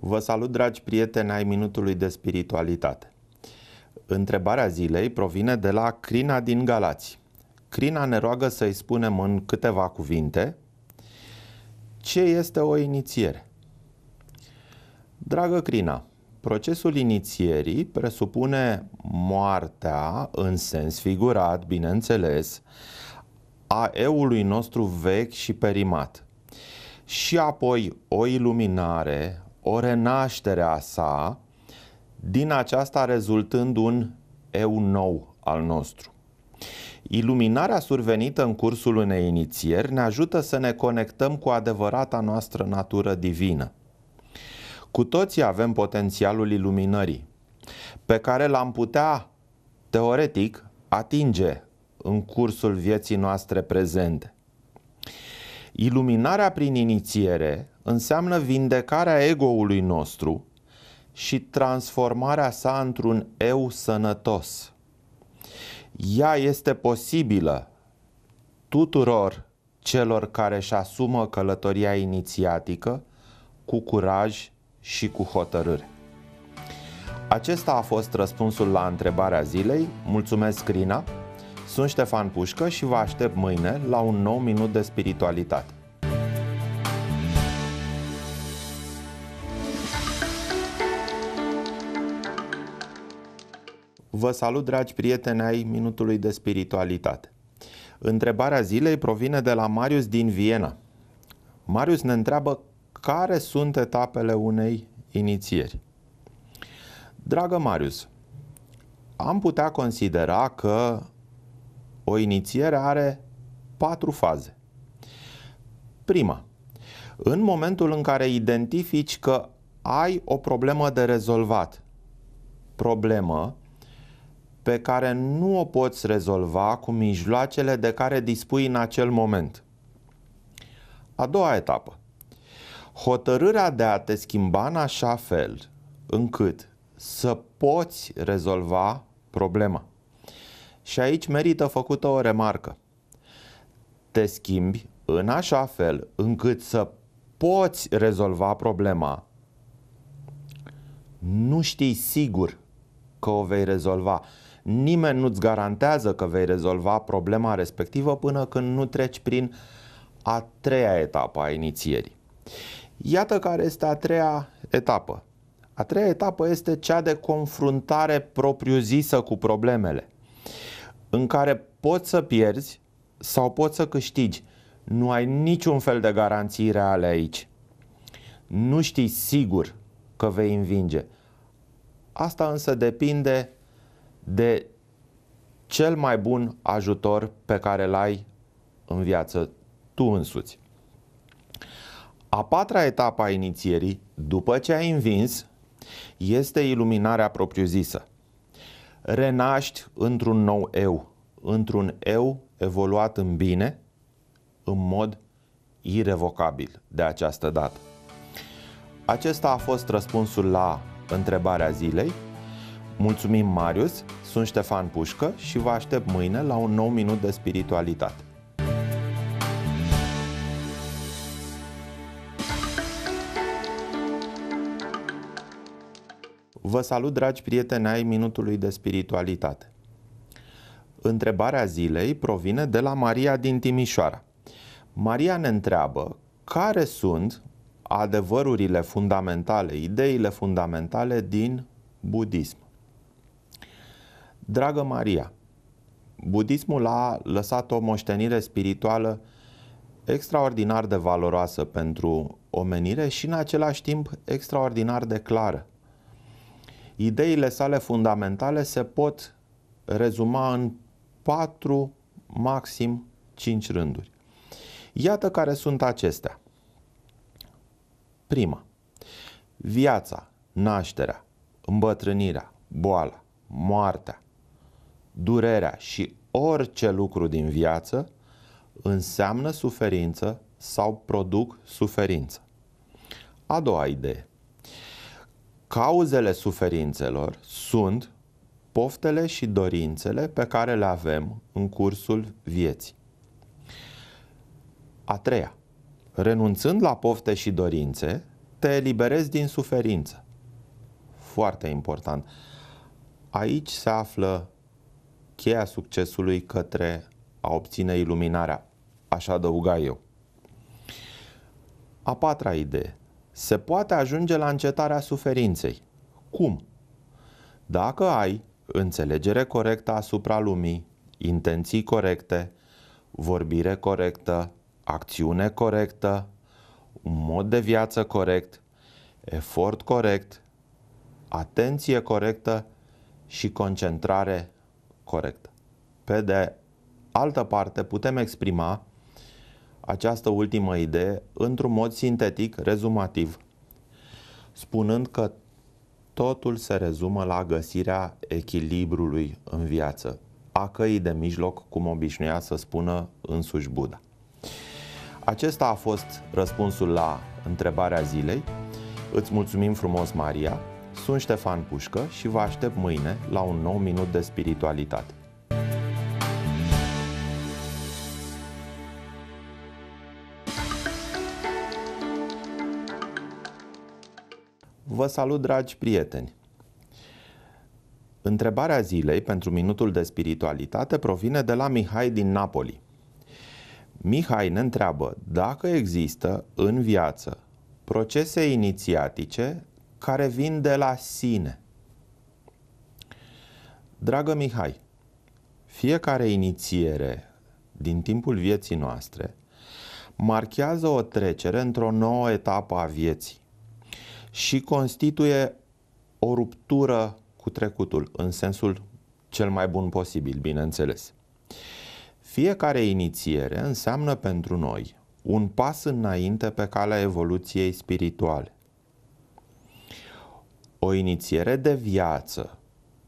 Vă salut, dragi prieteni ai Minutului de Spiritualitate. Întrebarea zilei provine de la Crina din Galați. Crina ne roagă să-i spunem în câteva cuvinte ce este o inițiere. Dragă Crina, procesul inițierii presupune moartea, în sens figurat, bineînțeles, a eului nostru vechi și perimat, și apoi o iluminare, o renaștere a sa, din aceasta rezultând un eu nou al nostru. Iluminarea survenită în cursul unei inițieri ne ajută să ne conectăm cu adevărata noastră natură divină. Cu toții avem potențialul iluminării, pe care l-am putea, teoretic, atinge în cursul vieții noastre prezente. Iluminarea prin inițiere înseamnă vindecarea egoului nostru și transformarea sa într-un eu sănătos. Ea este posibilă tuturor celor care își asumă călătoria inițiatică cu curaj și cu hotărâre. Acesta a fost răspunsul la întrebarea zilei. Mulțumesc, Rina! Sunt Ștefan Pușcă și vă aștept mâine la un nou minut de spiritualitate. Vă salut, dragi prieteni ai Minutului de Spiritualitate. Întrebarea zilei provine de la Marius din Viena. Marius ne întreabă care sunt etapele unei inițieri. Dragă Marius, am putea considera că o inițiere are patru faze. Prima, în momentul în care identifici că ai o problemă de rezolvat, problemă pe care nu o poți rezolva cu mijloacele de care dispui în acel moment. A doua etapă. Hotărârea de a te schimba în așa fel încât să poți rezolva problema. Și aici merită făcută o remarcă. Te schimbi în așa fel încât să poți rezolva problema. Nu știi sigur că o vei rezolva Nimeni nu-ți garantează că vei rezolva problema respectivă până când nu treci prin a treia etapă a inițierii. Iată care este a treia etapă. A treia etapă este cea de confruntare propriu-zisă cu problemele, în care poți să pierzi sau poți să câștigi. Nu ai niciun fel de garanții reale aici. Nu știi sigur că vei învinge. Asta însă depinde de cel mai bun ajutor pe care îl ai în viață tu însuți. A patra etapă a inițierii, după ce ai învins, este iluminarea propriu-zisă. Renaști într-un nou eu, într-un eu evoluat în bine, în mod irrevocabil de această dată. Acesta a fost răspunsul la întrebarea zilei. Mulțumim, Marius! Sunt Ștefan Pușcă și vă aștept mâine la un nou minut de spiritualitate. Vă salut, dragi prieteni ai Minutului de Spiritualitate. Întrebarea zilei provine de la Maria din Timișoara. Maria ne întreabă care sunt adevărurile fundamentale, ideile fundamentale din budism. Dragă Maria, budismul a lăsat o moștenire spirituală extraordinar de valoroasă pentru omenire și în același timp extraordinar de clară. Ideile sale fundamentale se pot rezuma în patru, maxim cinci rânduri. Iată care sunt acestea. Prima. Viața, nașterea, îmbătrânirea, boala, moartea, durerea și orice lucru din viață înseamnă suferință sau produc suferință. A doua idee. Cauzele suferințelor sunt poftele și dorințele pe care le avem în cursul vieții. A treia. Renunțând la pofte și dorințe, te eliberezi din suferință. Foarte important. Aici se află cheia succesului către a obține iluminarea. Așa adăuga eu. A patra idee. Se poate ajunge la încetarea suferinței. Cum? Dacă ai înțelegere corectă asupra lumii, intenții corecte, vorbire corectă, acțiune corectă, un mod de viață corect, efort corect, atenție corectă și concentrare Corect. Pe de altă parte, putem exprima această ultimă idee într-un mod sintetic, rezumativ, spunând că totul se rezumă la găsirea echilibrului în viață, a căii de mijloc, cum obișnuia să spună însuși Buddha. Acesta a fost răspunsul la întrebarea zilei. Îți mulțumim frumos, Maria, sunt Ștefan Pușcă și vă aștept mâine la un nou minut de spiritualitate. Vă salut, dragi prieteni! Întrebarea zilei pentru minutul de spiritualitate provine de la Mihai din Napoli. Mihai ne întreabă dacă există în viață procese inițiatice care vin de la sine. Dragă Mihai, fiecare inițiere din timpul vieții noastre marchează o trecere într-o nouă etapă a vieții și constituie o ruptură cu trecutul, în sensul cel mai bun posibil, bineînțeles. Fiecare inițiere înseamnă pentru noi un pas înainte pe calea evoluției spirituale. O inițiere de viață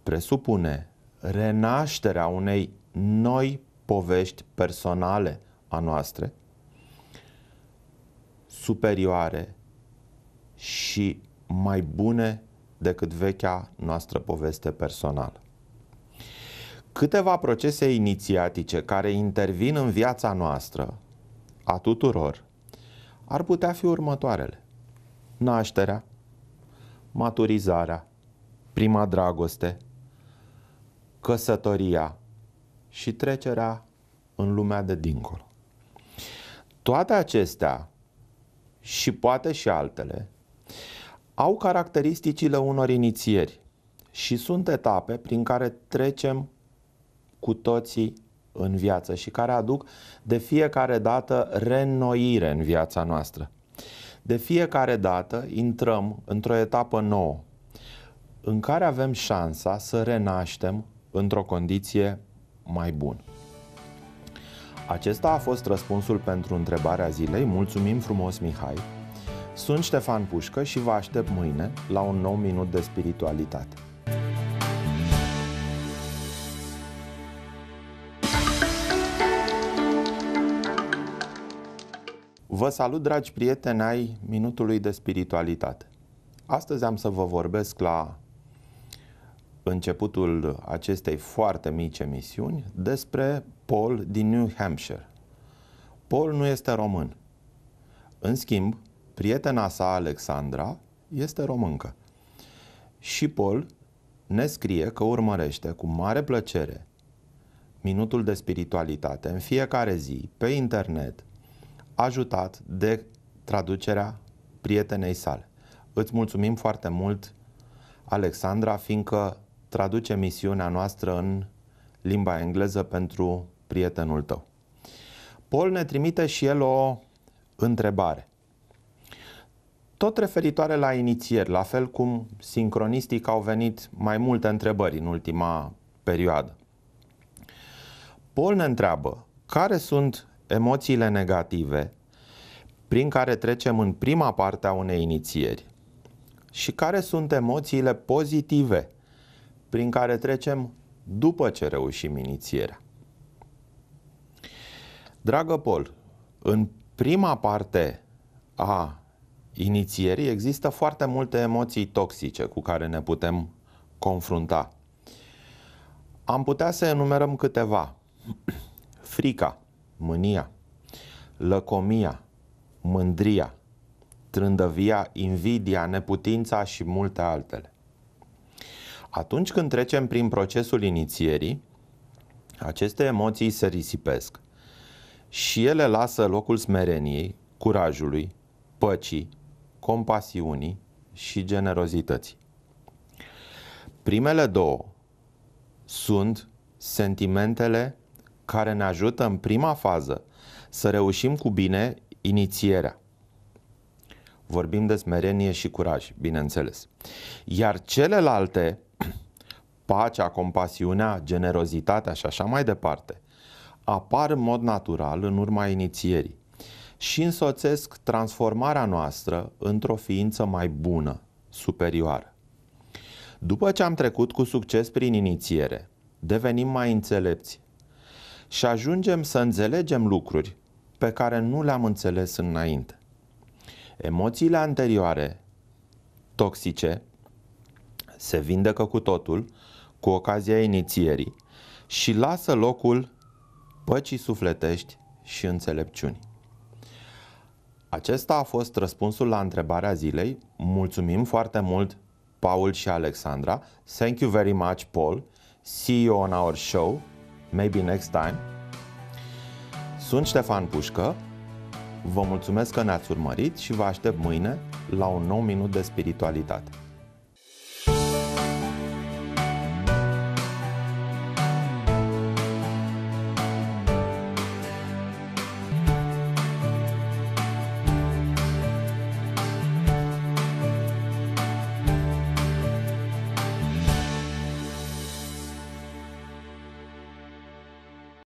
presupune renașterea unei noi povești personale a noastre, superioare și mai bune decât vechea noastră poveste personală. Câteva procese inițiatice care intervin în viața noastră, a tuturor, ar putea fi următoarele. Nașterea, maturizarea, prima dragoste, căsătoria și trecerea în lumea de dincolo. Toate acestea și poate și altele au caracteristicile unor inițieri și sunt etape prin care trecem cu toții în viață și care aduc de fiecare dată reînnoire în viața noastră. De fiecare dată intrăm într-o etapă nouă în care avem șansa să renaștem într-o condiție mai bună. Acesta a fost răspunsul pentru întrebarea zilei. Mulțumim frumos, Mihai! Sunt Ștefan Pușcă și vă aștept mâine la un nou minut de spiritualitate. Vă salut, dragi prieteni ai Minutului de Spiritualitate. Astăzi am să vă vorbesc la începutul acestei foarte mici emisiuni despre Paul din New Hampshire. Paul nu este român. În schimb, prietena sa, Alexandra, este româncă. Și Paul ne scrie că urmărește cu mare plăcere minutul de spiritualitate în fiecare zi, pe internet – ajutat de traducerea prietenei sale. Îți mulțumim foarte mult, Alexandra, fiindcă traduce misiunea noastră în limba engleză pentru prietenul tău. Paul ne trimite și el o întrebare. Tot referitoare la inițieri, la fel cum sincronistic au venit mai multe întrebări în ultima perioadă. Paul ne întreabă care sunt emoțiile negative prin care trecem în prima parte a unei inițieri și care sunt emoțiile pozitive prin care trecem după ce reușim inițierea. Dragă Pol, în prima parte a inițierii există foarte multe emoții toxice cu care ne putem confrunta. Am putea să enumerăm câteva. Frica, mânia, lăcomia, mândria, trândăvia, invidia, neputința și multe altele. Atunci când trecem prin procesul inițierii, aceste emoții se risipesc și ele lasă locul smereniei, curajului, păcii, compasiunii și generozității. Primele două sunt sentimentele care ne ajută în prima fază să reușim cu bine inițierea. Vorbim de smerenie și curaj, bineînțeles. Iar celelalte, pacea, compasiunea, generozitatea și așa mai departe, apar în mod natural în urma inițierii și însoțesc transformarea noastră într-o ființă mai bună, superioară. După ce am trecut cu succes prin inițiere, devenim mai înțelepți, și ajungem să înțelegem lucruri pe care nu le-am înțeles înainte. Emoțiile anterioare, toxice, se vindecă cu totul cu ocazia inițierii și lasă locul păcii sufletești și înțelepciunii. Acesta a fost răspunsul la întrebarea zilei. Mulțumim foarte mult, Paul și Alexandra. Thank you very much, Paul. See you on our show. Maybe next time. Sunt Ștefan Pușcă, vă mulțumesc că ne-ați urmărit și vă aștept mâine la un nou minut de spiritualitate.